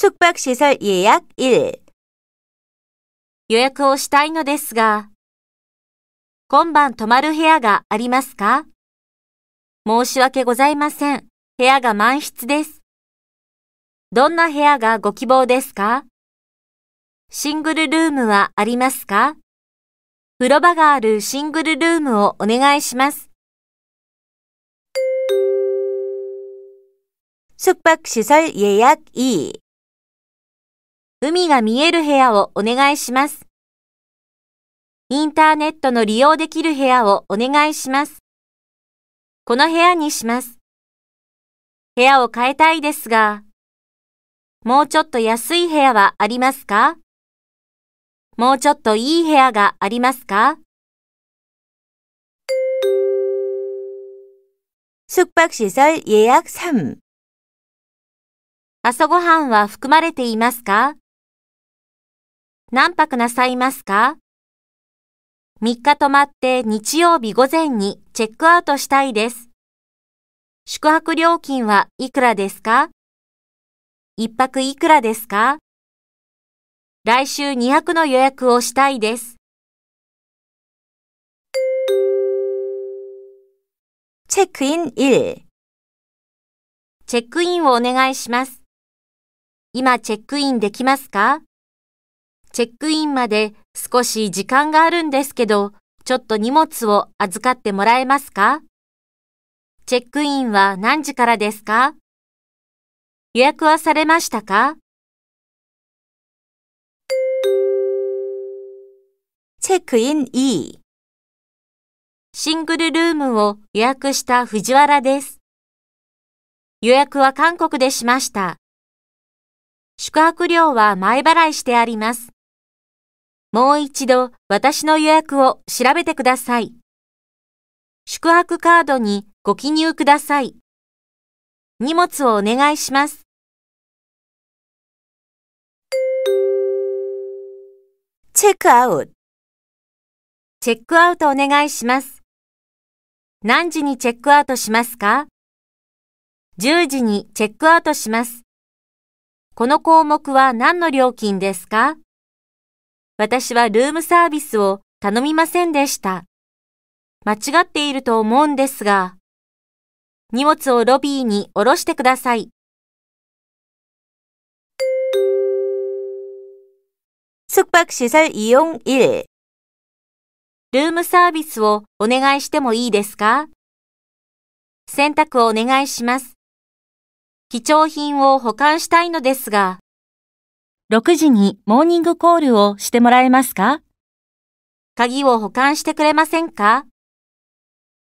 宿泊施設予約 1. 予約をしたいのですが、今晩泊まる部屋がありますか申し訳ございません。部屋が満室です。どんな部屋がご希望ですかシングルルームはありますか風呂場があるシングルルームをお願いします。宿泊施設予約2海が見える部屋をお願いします。インターネットの利用できる部屋をお願いします。この部屋にします。部屋を変えたいですが、もうちょっと安い部屋はありますかもうちょっといい部屋がありますか宿泊施設예약3朝ごはんは含まれていますか何泊なさいますか ?3 日泊まって日曜日午前にチェックアウトしたいです。宿泊料金はいくらですか ?1 泊いくらですか来週2泊の予約をしたいです。チェックイン1チェックインをお願いします。今チェックインできますかチェックインまで少し時間があるんですけど、ちょっと荷物を預かってもらえますかチェックインは何時からですか予約はされましたかチェックイン E シングルルームを予約した藤原です。予約は韓国でしました。宿泊料は前払いしてあります。もう一度私の予約を調べてください。宿泊カードにご記入ください。荷物をお願いします。チェックアウト。チェックアウトお願いします。何時にチェックアウトしますか ?10 時にチェックアウトします。この項目は何の料金ですか私はルームサービスを頼みませんでした。間違っていると思うんですが、荷物をロビーに下ろしてください。宿泊시설이用1ルームサービスをお願いしてもいいですか洗濯をお願いします。貴重品を保管したいのですが、6時にモーニングコールをしてもらえますか鍵を保管してくれませんか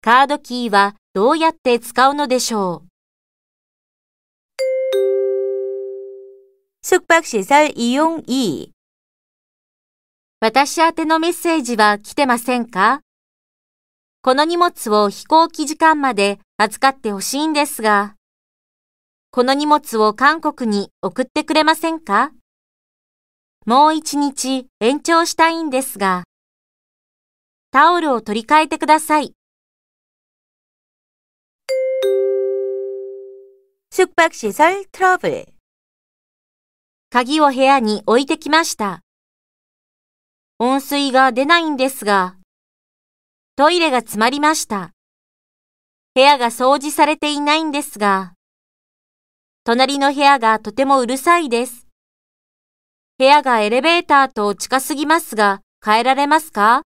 カードキーはどうやって使うのでしょう숙박시설이용2私宛てのメッセージは来てませんかこの荷物を飛行機時間まで扱ってほしいんですが、この荷物を韓国に送ってくれませんかもう一日延長したいんですが、タオルを取り替えてください。泊박시トラブル。鍵を部屋に置いてきました。温水が出ないんですが、トイレが詰まりました。部屋が掃除されていないんですが、隣の部屋がとてもうるさいです。部屋がエレベーターと近すぎますが変えられますか